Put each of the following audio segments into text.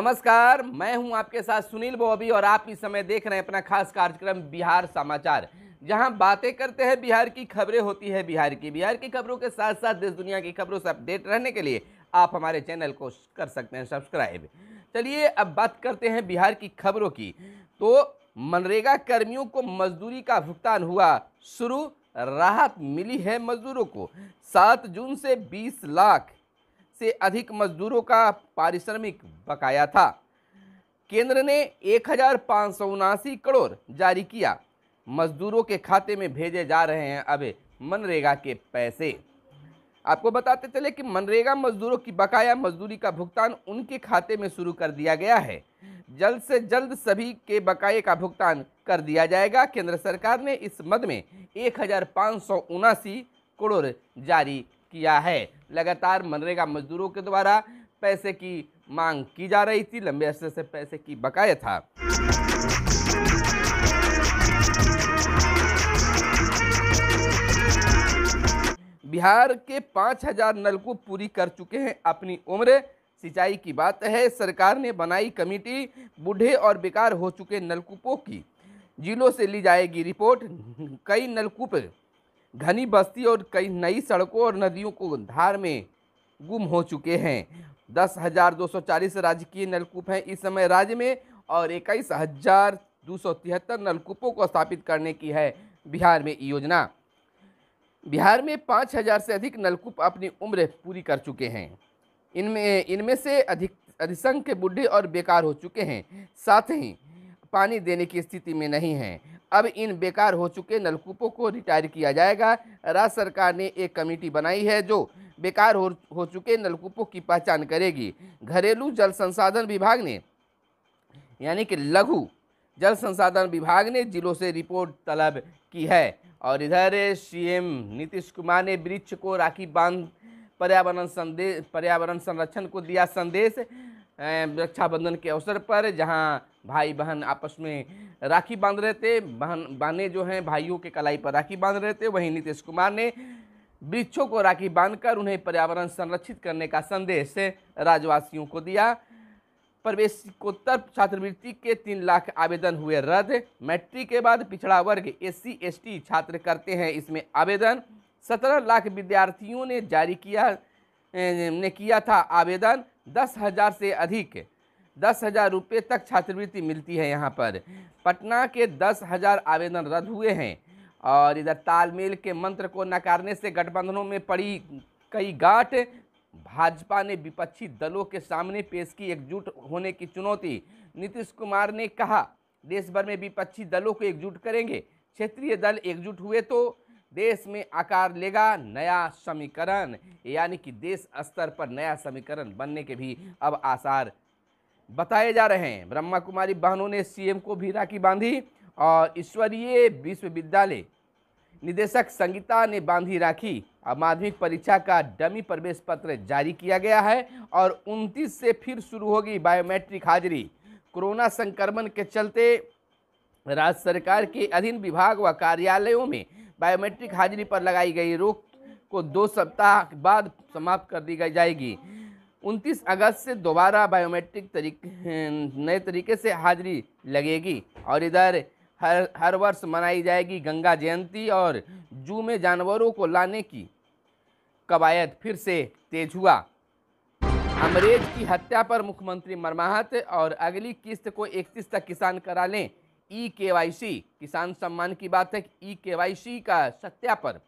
नमस्कार मैं हूं आपके साथ सुनील बॉबी और आप इस समय देख रहे हैं अपना खास कार्यक्रम बिहार समाचार जहां बातें करते हैं बिहार की खबरें होती है बिहार की बिहार की खबरों के साथ साथ देश दुनिया की खबरों से अपडेट रहने के लिए आप हमारे चैनल को कर सकते हैं सब्सक्राइब चलिए अब बात करते हैं बिहार की खबरों की तो मनरेगा कर्मियों को मजदूरी का भुगतान हुआ शुरू राहत मिली है मजदूरों को सात जून से बीस लाख से अधिक मजदूरों का पारिश्रमिक बकाया था केंद्र ने एक करोड़ जारी किया मजदूरों के खाते में भेजे जा रहे हैं अब मनरेगा के पैसे आपको बताते चले कि मनरेगा मजदूरों की बकाया मजदूरी का भुगतान उनके खाते में शुरू कर दिया गया है जल्द से जल्द सभी के बकाये का भुगतान कर दिया जाएगा केंद्र सरकार ने इस मद में एक करोड़ जारी किया है लगातार मनरेगा मजदूरों के द्वारा पैसे की मांग की जा रही थी लंबे अरसे से पैसे की बकाया था बिहार के पाँच हजार नलकूप पूरी कर चुके हैं अपनी उम्र सिंचाई की बात है सरकार ने बनाई कमेटी बूढ़े और बेकार हो चुके नलकूपों की जिलों से ली जाएगी रिपोर्ट कई नलकूप घनी बस्ती और कई नई सड़कों और नदियों को धार में गुम हो चुके हैं दस हज़ार दो सौ चालीस राजकीय नलकूप हैं इस समय राज्य में और इक्कीस हज़ार दो सौ तिहत्तर नलकूपों को स्थापित करने की है बिहार में योजना बिहार में पाँच हज़ार से अधिक नलकूप अपनी उम्र पूरी कर चुके हैं इनमें इनमें से अधिक अधिसंख्य बुढ़े और बेकार हो चुके हैं साथ ही पानी देने की स्थिति में नहीं है अब इन बेकार हो चुके नलकूपों को रिटायर किया जाएगा राज्य सरकार ने एक कमेटी बनाई है जो बेकार हो हो चुके नलकूपों की पहचान करेगी घरेलू जल संसाधन विभाग ने यानी कि लघु जल संसाधन विभाग ने जिलों से रिपोर्ट तलब की है और इधर सीएम नीतीश कुमार ने वृक्ष को राखी बांध पर्यावरण संदेश पर्यावरण संरक्षण को दिया संदेश रक्षाबंधन के अवसर पर जहां भाई बहन आपस में राखी बांध रहे थे बहन बाने जो हैं भाइयों के कलाई पर राखी बांध रहे थे वहीं नीतीश कुमार ने वृक्षों को राखी बांधकर उन्हें पर्यावरण संरक्षित करने का संदेश राज्यवासियों को दिया प्रवेशिकोत्तर छात्रवृत्ति के तीन लाख आवेदन हुए रद्द मैट्रिक के बाद पिछड़ा वर्ग एस सी छात्र करते हैं इसमें आवेदन सत्रह लाख विद्यार्थियों ने जारी किया ने किया था आवेदन दस हज़ार से अधिक दस हज़ार रुपये तक छात्रवृत्ति मिलती है यहाँ पर पटना के दस हज़ार आवेदन रद्द हुए हैं और इधर तालमेल के मंत्र को नकारने से गठबंधनों में पड़ी कई गांठ भाजपा ने विपक्षी दलों के सामने पेश की एकजुट होने की चुनौती नीतीश कुमार ने कहा देश भर में विपक्षी दलों को एकजुट करेंगे क्षेत्रीय दल एकजुट हुए तो देश में आकार लेगा नया समीकरण यानी कि देश स्तर पर नया समीकरण बनने के भी अब आसार बताए जा रहे हैं ब्रह्मा कुमारी बहनों ने सीएम को भी राखी बांधी और ईश्वरीय विश्वविद्यालय निदेशक संगीता ने बांधी राखी अब माध्यमिक परीक्षा का डमी प्रवेश पत्र जारी किया गया है और 29 से फिर शुरू होगी बायोमेट्रिक हाजिरी कोरोना संक्रमण के चलते राज्य सरकार के अधीन विभाग व कार्यालयों में बायोमेट्रिक हाजिरी पर लगाई गई रोक को दो सप्ताह बाद समाप्त कर दी जाएगी उनतीस अगस्त से दोबारा बायोमेट्रिक तरीके हम्म, नए तरीके से हाजिरी लगेगी और इधर हर हर वर्ष मनाई जाएगी गंगा जयंती और जू में जानवरों को लाने की कवायद फिर से तेज हुआ अमरेज की हत्या पर मुख्यमंत्री मरमाहत और अगली किस्त को इकतीस तक किसान करा लें ई के वाई सी किसान सम्मान की बात है ई के वाई सी का सत्यापन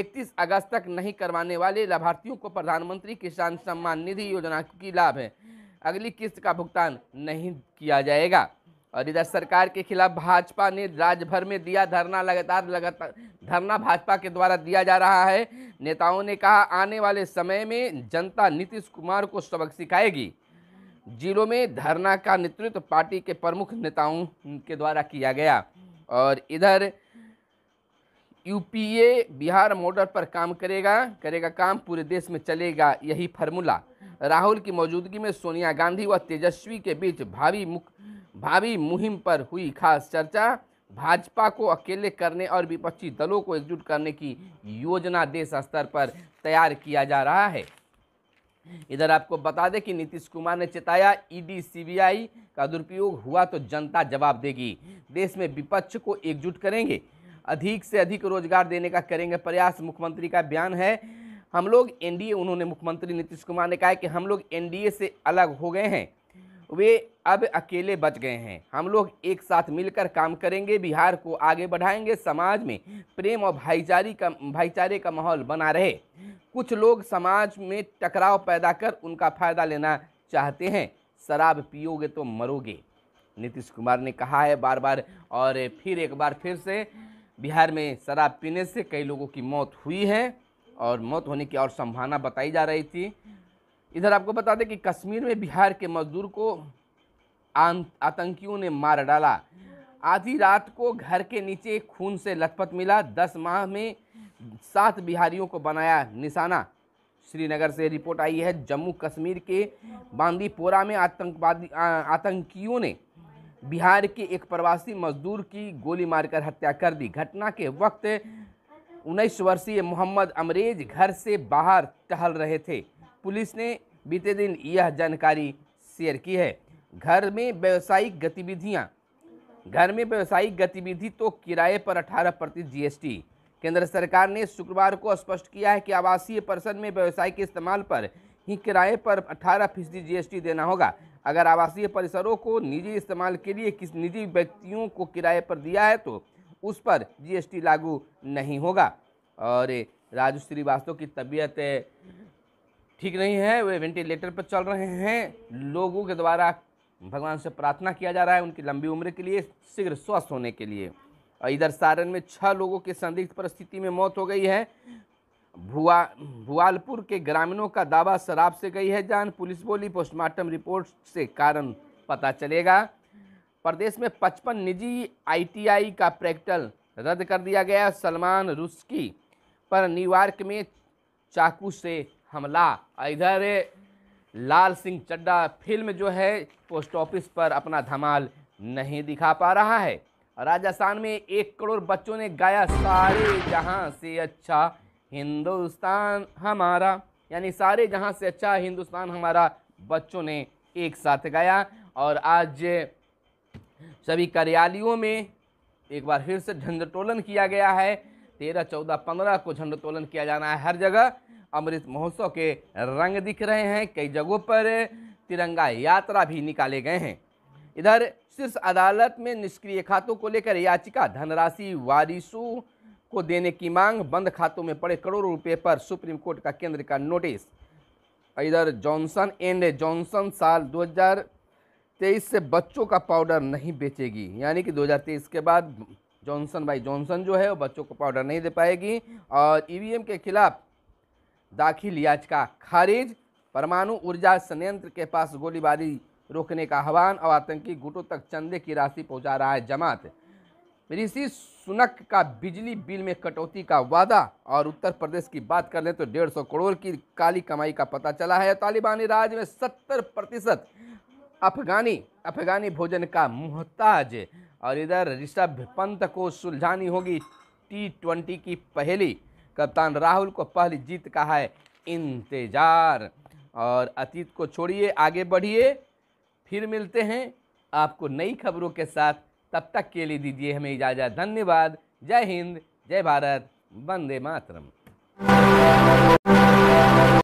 31 अगस्त तक नहीं करवाने वाले लाभार्थियों को प्रधानमंत्री किसान सम्मान निधि योजना की लाभ है अगली किस्त का भुगतान नहीं किया जाएगा और इधर सरकार के खिलाफ भाजपा ने राज्य भर में दिया धरना लगातार लगातार धरना भाजपा के द्वारा दिया जा रहा है नेताओं ने कहा आने वाले समय में जनता नीतीश कुमार को सबक सिखाएगी जिलों में धरना का नेतृत्व पार्टी के प्रमुख नेताओं के द्वारा किया गया और इधर यूपीए बिहार मॉडल पर काम करेगा करेगा काम पूरे देश में चलेगा यही फार्मूला राहुल की मौजूदगी में सोनिया गांधी व तेजस्वी के बीच भावी मुख भावी मुहिम पर हुई खास चर्चा भाजपा को अकेले करने और विपक्षी दलों को एकजुट करने की योजना देश स्तर पर तैयार किया जा रहा है इधर आपको बता दें कि नीतीश कुमार ने चेताया ईडी सीबीआई का दुरुपयोग हुआ तो जनता जवाब देगी देश में विपक्ष को एकजुट करेंगे अधिक से अधिक रोजगार देने का करेंगे प्रयास मुख्यमंत्री का बयान है हम लोग एनडीए उन्होंने मुख्यमंत्री नीतीश कुमार ने कहा है कि हम लोग एनडीए से अलग हो गए हैं वे अब अकेले बच गए हैं हम लोग एक साथ मिलकर काम करेंगे बिहार को आगे बढ़ाएंगे समाज में प्रेम और भाईचारी का भाईचारे का माहौल बना रहे कुछ लोग समाज में टकराव पैदा कर उनका फ़ायदा लेना चाहते हैं शराब पियोगे तो मरोगे नीतीश कुमार ने कहा है बार बार और फिर एक बार फिर से बिहार में शराब पीने से कई लोगों की मौत हुई है और मौत होने की और संभावना बताई जा रही थी इधर आपको बता दें कि कश्मीर में बिहार के मजदूर को आतंकियों ने मार डाला आधी रात को घर के नीचे खून से लथपथ मिला दस माह में सात बिहारियों को बनाया निशाना श्रीनगर से रिपोर्ट आई है जम्मू कश्मीर के बांदीपोरा में आतंकवादी आतंकियों ने बिहार के एक प्रवासी मजदूर की गोली मारकर हत्या कर दी घटना के वक्त उन्नीस वर्षीय मोहम्मद अमरेज घर से बाहर टहल रहे थे पुलिस ने बीते दिन यह जानकारी शेयर की है घर में व्यावसायिक गतिविधियां घर में व्यावसायिक गतिविधि तो किराए पर 18 प्रतिशत जीएसटी केंद्र सरकार ने शुक्रवार को स्पष्ट किया है कि आवासीय परिसर में व्यवसाय के इस्तेमाल पर ही किराए पर अठारह फीसदी जीएसटी देना होगा अगर आवासीय परिसरों को निजी इस्तेमाल के लिए किस निजी व्यक्तियों को किराए पर दिया है तो उस पर जीएसटी लागू नहीं होगा और राजू श्रीवास्तव की तबीयत ठीक नहीं है वे वेंटिलेटर पर चल रहे हैं लोगों के द्वारा भगवान से प्रार्थना किया जा रहा है उनकी लंबी उम्र के लिए शीघ्र स्वस्थ होने के लिए और इधर सारण में छः लोगों की संदिग्ध परिस्थिति में मौत हो गई है भुआ भुआलपुर के ग्रामीणों का दावा शराब से गई है जान पुलिस बोली पोस्टमार्टम रिपोर्ट से कारण पता चलेगा प्रदेश में पचपन निजी आईटीआई का प्रैक्टल रद्द कर दिया गया सलमान रुस्की पर न्यूयॉर्क में चाकू से हमला इधर लाल सिंह चड्डा फिल्म जो है पोस्ट ऑफिस पर अपना धमाल नहीं दिखा पा रहा है राजस्थान में एक करोड़ बच्चों ने गाया सारे जहां से अच्छा हिंदुस्तान हमारा यानी सारे जहाँ से अच्छा हिंदुस्तान हमारा बच्चों ने एक साथ गाया और आज सभी कार्यालयों में एक बार फिर से झंडोत्तोलन किया गया है तेरह चौदह पंद्रह को झंडोत्तोलन किया जाना है हर जगह अमृत महोत्सव के रंग दिख रहे हैं कई जगहों पर तिरंगा यात्रा भी निकाले गए हैं इधर शीर्ष अदालत में निष्क्रिय खातों को लेकर याचिका धनराशि वारिसों को देने की मांग बंद खातों में पड़े करोड़ों रुपए पर सुप्रीम कोर्ट का केंद्र का नोटिस इधर जॉनसन एंड जॉनसन साल 2023 से बच्चों का पाउडर नहीं बेचेगी यानी कि 2023 के बाद जॉनसन बाई जॉनसन जो है वो बच्चों को पाउडर नहीं दे पाएगी और ईवीएम के खिलाफ दाखिल याचिका खारिज परमाणु ऊर्जा संयंत्र के पास गोलीबारी रोकने का आह्वान और आतंकी गुटों तक चंदे की राशि पहुंचा रहा है जमात ऋषि सुनक का बिजली बिल में कटौती का वादा और उत्तर प्रदेश की बात कर लें तो डेढ़ सौ करोड़ की काली कमाई का पता चला है तालिबानी राज में सत्तर प्रतिशत अफगानी अफगानी भोजन का मोहताज और इधर ऋषभ पंत को सुलझानी होगी टी ट्वेंटी की पहली कप्तान राहुल को पहली जीत का है इंतजार और अतीत को छोड़िए आगे बढ़िए फिर मिलते हैं आपको नई खबरों के साथ तब तक के लिए दीजिए हमें इजाज़त धन्यवाद जय हिंद जय भारत वंदे मातरम